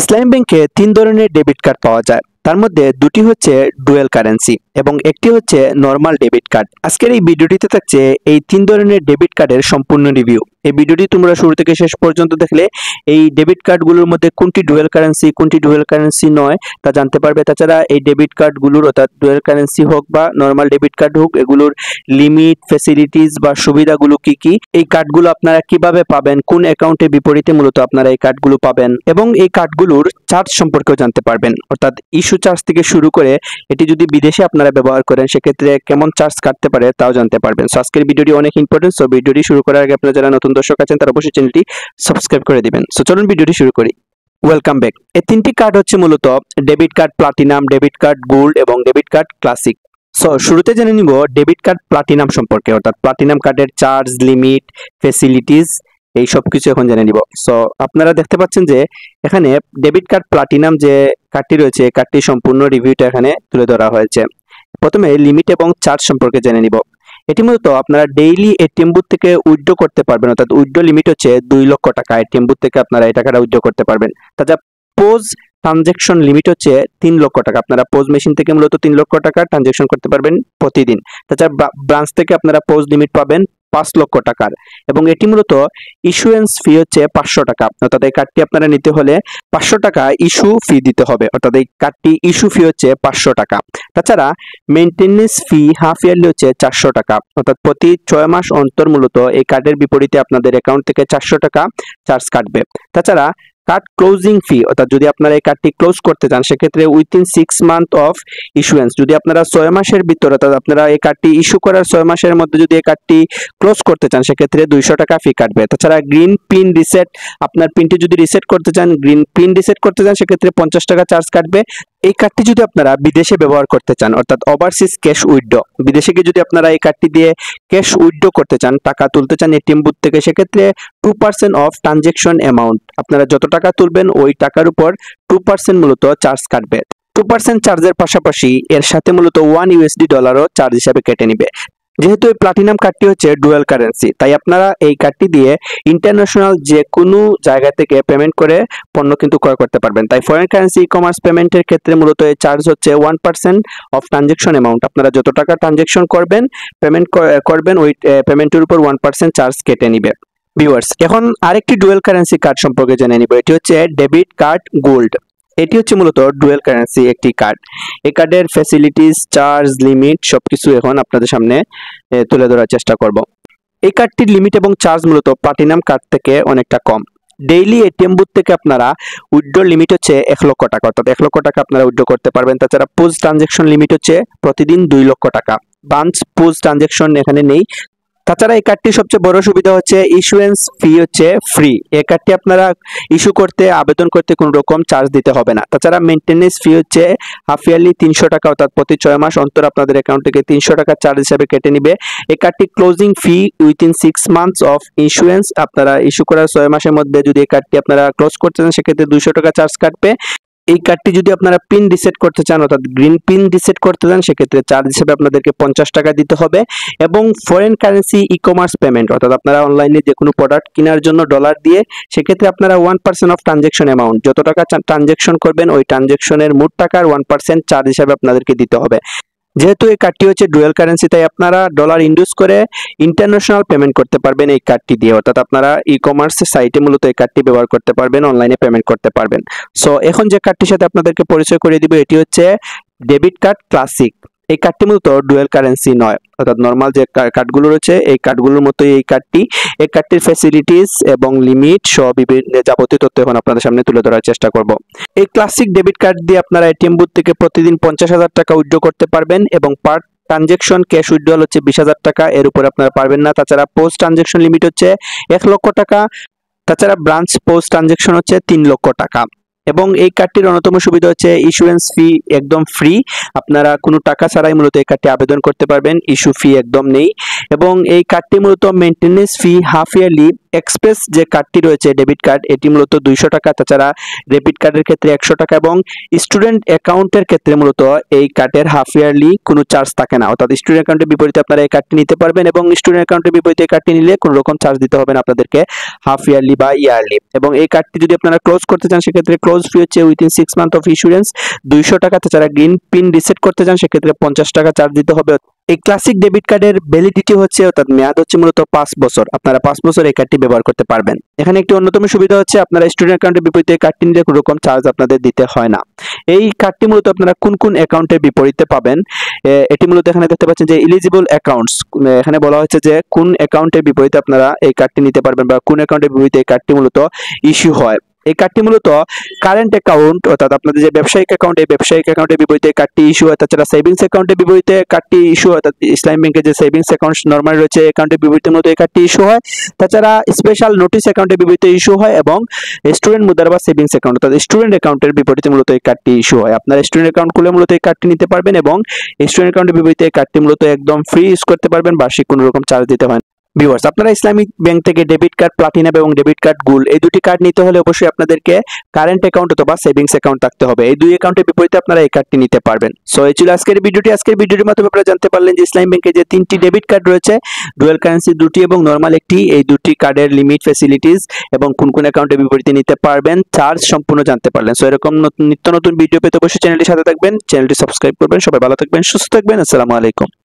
ইসলামী ব্যাংকে তিন ধরনের ডেবিট কার্ড পাওয়া যায় তার মধ্যে দুটি হচ্ছে ডুয়েল কারেন্সি এবং একটি হচ্ছে নর্মাল ডেবিট কার্ড আজকের এই ভিডিওটিতে থাকছে এই তিন ধরনের ডেবিট কার্ডের সম্পূর্ণ রিভিউ এই ভিডিওটি তোমরা শুরু থেকে শেষ পর্যন্ত দেখলে এই ডেবিট কার্ডগুলোর মধ্যে কোনটি ডুয়েল কারেন্সি কোনটি ডুয়েল কারেন্সি নয় তা জানতে পারবে তাছাড়া এই ডেবিট কার্ডগুলোর অর্থাৎ ডুয়েল কারেন্সি হোক বা নর্মাল ডেবিট কার্ড হোক এগুলোর লিমিট ফেসিলিটিস বা সুবিধাগুলো কি কি এই কার্ডগুলো আপনারা কিভাবে পাবেন কোন অ্যাকাউন্টের বিপরীতে মূলত আপনারা এই কার্ডগুলো পাবেন এবং এই কার্ডগুলোর চার্জ সম্পর্কেও জানতে পারবেন অর্থাৎ ইস্যু ইস্যু চার্জ থেকে শুরু করে এটি যদি বিদেশে আপনারা ব্যবহার করেন সেক্ষেত্রে কেমন চার্জ কাটতে পারে তাও জানতে পারবেন সো আজকের ভিডিওটি অনেক ইম্পর্টেন্ট সো ভিডিওটি শুরু করার আগে আপনারা যারা নতুন দর্শক আছেন তারা অবশ্যই চ্যানেলটি সাবস্ক্রাইব করে দিবেন সো চলুন ভিডিওটি শুরু করি ওয়েলকাম ব্যাক এই তিনটি কার্ড হচ্ছে মূলত debit card platinum debit card gold এবং ডেবিট কার্ড ক্লাসিক সো শুরুতে জেনে নিব ডেবিট কার্ড প্লাটিনাম সম্পর্কে অর্থাৎ প্লাটিনাম কার্ডের চার্জ লিমিট ফেসিলিটিস এই সব কিছু এখন জেনে নিব সো আপনারা দেখতে পাচ্ছেন যে এখানে ডেবিট কার্ড প্লাটিনাম যে কার্ডটি রয়েছে কার্ডটি সম্পূর্ণ রিভিউটা এখানে তুলে ধরা হয়েছে প্রথমে লিমিট এবং চার্জ সম্পর্কে জেনে নিব এটি মূলত আপনারা ডেইলি এটিএম বুথ থেকে উইথড্র করতে পারবেন অর্থাৎ উইথড্র লিমিট হচ্ছে দুই লক্ষ টাকা এটিএম বুথ থেকে আপনারা এই টাকাটা উইথড্র করতে পারবেন তাছাড়া পোজ ট্রানজেকশন লিমিট হচ্ছে তিন লক্ষ টাকা আপনারা পোজ মেশিন থেকে মূলত তিন লক্ষ টাকা ট্রানজেকশন করতে পারবেন প্রতিদিন তাছাড়া ব্রাঞ্চ থেকে আপনারা পোজ লিমিট পাবেন পাঁচ লক্ষ টাকার এবং এটি মূলত ইস্যুয়েন্স ফি হচ্ছে পাঁচশো টাকা অর্থাৎ এই কার্ডটি আপনারা নিতে হলে পাঁচশো টাকা ইস্যু ফি দিতে হবে অর্থাৎ এই কার্ডটি ইস্যু ফি হচ্ছে পাঁচশো টাকা তাছাড়া মেনটেন্যান্স ফি হাফ ইয়ারলি হচ্ছে চারশো টাকা অর্থাৎ প্রতি ছয় মাস অন্তর মূলত এই কার্ডের বিপরীতে আপনাদের অ্যাকাউন্ট থেকে চারশো টাকা চার্জ কাটবে তাছাড়া কার্ড ক্লোজিং ফি অর্থাৎ যদি আপনারা এই কার্ডটি ক্লোজ করতে চান সেক্ষেত্রে within six month of issuance যদি আপনারা ছয় মাসের ভিতরে অর্থাৎ আপনারা এই কার্ডটি ইস্যু করার ছয় মাসের মধ্যে যদি এই কার্ডটি ক্লোজ করতে চান সেক্ষেত্রে দুইশো টাকা ফি কাটবে তাছাড়া গ্রিন পিন রিসেট আপনার পিনটি যদি রিসেট করতে চান গ্রিন পিন রিসেট করতে চান সেক্ষেত্রে পঞ্চাশ টাকা চার্জ কাটবে এই কার্ডটি যদি আপনারা বিদেশে ব্যবহার করতে চান অর্থাৎ ওভারসিজ ক্যাশ উইড্রো বিদেশে গিয়ে যদি আপনারা এই কার্ডটি দিয়ে ক্যাশ উইড্রো করতে চান টাকা তুলতে চান এটিএম বুথ থেকে সেক্ষেত্রে two percent of transaction amount আপনারা যত টাকা তুলবেন ওই টাকার উপর টু পার্সেন্ট মূলত চার্জ কাটবে টু পার্সেন্ট চার্জের পাশাপাশি এর সাথে মূলত ওয়ান ইউএসডি ডলারও চার্জ হিসাবে কেটে নিবে যেহেতু এই প্লাটিনাম কার্ডটি হচ্ছে ডুয়াল কারেন্সি তাই আপনারা এই কার্ডটি দিয়ে ইন্টারন্যাশনাল যে কোনো জায়গা থেকে পেমেন্ট করে পণ্য কিন্তু ক্রয় করতে পারবেন তাই ফরেন কারেন্সি ই কমার্স পেমেন্টের ক্ষেত্রে মূলত এই চার্জ হচ্ছে one percent of transaction amount আপনারা যত টাকা ট্রানজেকশন করবেন পেমেন্ট করবেন ওই পেমেন্টের উপর ওয়ান পার্সেন্ট চার্জ কেটে নিবে ভিউয়ার্স এখন আরেকটি ডুয়েল কারেন্সি কার্ড সম্পর্কে জেনে নিব এটি হচ্ছে ডেবিট কার্ড গোল্ড এটি হচ্ছে মূলত ডুয়েল কারেন্সি একটি কার্ড এই কার্ডের ফ্যাসিলিটিস চার্জ লিমিট সবকিছু এখন আপনাদের সামনে তুলে ধরার চেষ্টা করব এই কার্ডটির লিমিট এবং চার্জ মূলত প্লাটিনাম কার্ড থেকে অনেকটা কম ডেইলি এটিএম বুথ থেকে আপনারা উইড্রোর লিমিট হচ্ছে এক লক্ষ টাকা অর্থাৎ এক লক্ষ টাকা আপনারা উইড্রো করতে পারবেন তাছাড়া পোস্ট ট্রানজেকশন লিমিট হচ্ছে প্রতিদিন দুই লক্ষ টাকা বাঞ্চ পোস্ট ট্রানজেকশন এখানে নেই তাছাড়া এই কার্ডটির সবচেয়ে বড় সুবিধা হচ্ছে ইস্যুয়েন্স ফি হচ্ছে ফ্রি এই কার্ডটি আপনারা ইস্যু করতে আবেদন করতে কোনো রকম চার্জ দিতে হবে না তাছাড়া মেনটেন্যান্স ফি হচ্ছে হাফ ইয়ারলি তিনশো টাকা অর্থাৎ প্রতি ছয় মাস অন্তর আপনাদের অ্যাকাউন্ট থেকে তিনশো টাকা চার্জ হিসাবে কেটে নিবে এই কার্ডটি closing fee within six months of insurance আপনারা ইস্যু করার ছয় মাসের মধ্যে যদি এই কার্ডটি আপনারা ক্লোজ করতে চান সেক্ষেত্রে দুশো টাকা চার্জ কাটবে এই কার্ডটি যদি আপনারা পিন রিসেট করতে চান অর্থাৎ গ্রিন পিন রিসেট করতে চান সেক্ষেত্রে চার্জ হিসেবে আপনাদেরকে পঞ্চাশ টাকা দিতে হবে এবং foreign currency e commerce payment অর্থাৎ আপনারা অনলাইনে যে কোনো প্রোডাক্ট কেনার জন্য ডলার দিয়ে সেক্ষেত্রে আপনারা one percent of transaction amount যত টাকা ট্রানজেকশন করবেন ওই ট্রানজেকশনের মোট টাকার ওয়ান পার্সেন্ট চার্জ হিসাবে আপনাদেরকে দিতে হবে যেহেতু এই কার্ডটি হচ্ছে ডুয়েল কারেন্সি তাই আপনারা ডলার ইন্ডুস করে ইন্টারন্যাশনাল পেমেন্ট করতে পারবেন এই কার্ডটি দিয়ে অর্থাৎ আপনারা ই কমার্স সাইটে মূলত এই কার্ডটি ব্যবহার করতে পারবেন অনলাইনে পেমেন্ট করতে পারবেন সো এখন যে কার্ডটির সাথে আপনাদেরকে পরিচয় করিয়ে দিব এটি হচ্ছে ডেবিট কার্ড ক্লাসিক এই কার্ডটি মূলত ডুয়েল কারেন্সি নয় অর্থাৎ নর্মাল যে কার্ডগুলো রয়েছে এই কার্ডগুলোর মতোই এই কার্ডটি এই কার্ডটির ফ্যাসিলিটিস এবং লিমিট সহ বিভিন্ন যাবতীয় তথ্য এখন আপনাদের সামনে তুলে ধরার চেষ্টা করব এই ক্লাসিক ডেবিট কার্ড দিয়ে আপনারা এটিএম বুথ থেকে প্রতিদিন পঞ্চাশ হাজার টাকা উইড্রো করতে পারবেন এবং পার ট্রানজেকশন ক্যাশ উইড্রোয়াল হচ্ছে বিশ হাজার টাকা এর উপরে আপনারা পারবেন না তাছাড়া পোস্ট ট্রানজেকশন লিমিট হচ্ছে এক লক্ষ টাকা তাছাড়া ব্রাঞ্চ পোস্ট ট্রানজেকশন হচ্ছে তিন লক্ষ টাকা এবং এই কার্ডটির অন্যতম সুবিধা হচ্ছে ইস্যুরেন্স ফি একদম ফ্রি আপনারা কোনো টাকা ছাড়াই মূলত এই কার্ডটি আবেদন করতে পারবেন ইস্যু ফি একদম নেই এবং এই কার্ডটি মূলত maintenance fee half yearly express যে কার্ডটি রয়েছে ডেবিট কার্ড এটি মূলত দুইশো টাকা তাছাড়া ডেবিট কার্ডের ক্ষেত্রে একশো টাকা এবং স্টুডেন্ট অ্যাকাউন্টের ক্ষেত্রে মূলত এই কার্ডের হাফ ইয়ারলি কোনো চার্জ থাকে না অর্থাৎ স্টুডেন্ট অ্যাকাউন্টের বিপরীতে আপনারা এই কার্ডটি নিতে পারবেন এবং স্টুডেন্ট অ্যাকাউন্টের বিপরীতে এই কার্ডটি নিলে কোনো রকম চার্জ দিতে হবে না আপনাদেরকে হাফ ইয়ারলি বা ইয়ারলি এবং এই কার্ডটি যদি আপনারা ক্লোজ করতে চান সেক্ষেত্রে ক্লোজ কোর্স ফি হচ্ছে within six month of insurance দুইশো টাকা তাছাড়া গ্রিন পিন রিসেট করতে চান সেক্ষেত্রে পঞ্চাশ টাকা চার্জ দিতে হবে এই ক্লাসিক ডেবিট কার্ডের ভ্যালিডিটি হচ্ছে অর্থাৎ মেয়াদ হচ্ছে মূলত পাঁচ বছর আপনারা পাঁচ বছর এই কার্ডটি ব্যবহার করতে পারবেন এখানে একটি অন্যতম সুবিধা হচ্ছে আপনারা স্টুডেন্ট অ্যাকাউন্টের বিপরীতে কার্ডটি নিলে কোনো রকম চার্জ আপনাদের দিতে হয় না এই কার্ডটি মূলত আপনারা কোন কোন অ্যাকাউন্টের বিপরীতে পাবেন এটি মূলত এখানে দেখতে পাচ্ছেন যে ইলিজিবল অ্যাকাউন্টস এখানে বলা হচ্ছে যে কোন অ্যাকাউন্টের বিপরীতে আপনারা এই কার্ডটি নিতে পারবেন বা কোন অ্যাকাউন্টের বিপরীতে এই কার্ডটি মূলত ইস্যু হয় এই কার্ডটি মূলত কারেন্ট অ্যাকাউন্ট অর্থাৎ আপনাদের যে ব্যবসায়িক অ্যাকাউন্ট এই ব্যবসায়িক অ্যাকাউন্টের বিপরীতে কার্ডটি ইস্যু হয় তাছাড়া সেভিংস অ্যাকাউন্টের বিপরীতে কার্ডটি ইস্যু হয় অর্থাৎ ইসলাম ব্যাংকের যে সেভিংস অ্যাকাউন্ট নর্মাল রয়েছে অ্যাকাউন্টের বিপরীতে মূলত এই কার্ডটি ইস্যু হয় তাছাড়া স্পেশাল নোটিশ অ্যাকাউন্টের বিপরীতে ইস্যু হয় এবং স্টুডেন্ট মুদ্রা বা সেভিংস অ্যাকাউন্ট অর্থাৎ স্টুডেন্ট অ্যাকাউন্টের বিপরীতে মূলত এই কার্ডটি ইস্যু হয় আপনার স্টুডেন্ট অ্যাকাউন্ট খুলে মূলত এই কার্ডটি নিতে পারবেন এবং স্টুডেন্ট অ্যাকাউন্টের বিপরীতে এই কার্ডটি মূলত একদম ফ্রি ইউজ করতে পারবেন বার্ষিক কোনো রকম চার্জ দিতে হয় ভিউয়ার্স আপনারা ইসলামিক ব্যাংক থেকে ডেবিট কার্ড প্লাটিনাম এবং ডেবিট কার্ড গোল্ড এই দুটি কার্ড নিতে হলে অবশ্যই আপনাদেরকে কারেন্ট অ্যাকাউন্ট অথবা সেভিংস অ্যাকাউন্ট থাকতে হবে এই দুই অ্যাকাউন্টের বিপরীতে আপনারা এই কার্ডটি নিতে পারবেন সো এই ছিল আজকের ভিডিওটি আজকের ভিডিওটির মাধ্যমে আপনারা জানতে পারলেন যে ইসলামিক ব্যাংকে যে তিনটি ডেবিট কার্ড রয়েছে ডুয়েল কারেন্সি দুটি এবং নর্মাল একটি এই দুটি কার্ডের লিমিট ফেসিলিটিস এবং কোন কোন অ্যাকাউন্টের বিপরীতে নিতে পারবেন চার্জ সম্পূর্ণ জানতে পারলেন সো এরকম নতুন নিত্য নতুন ভিডিও পেতে অবশ্যই চ্যানেলটি সাথে থাকবেন চ্যানেলটি সাবস্ক্রাইব করবেন সবাই ভালো থাকবেন সুস্থ থাকবেন আসসালামু আলাইকুম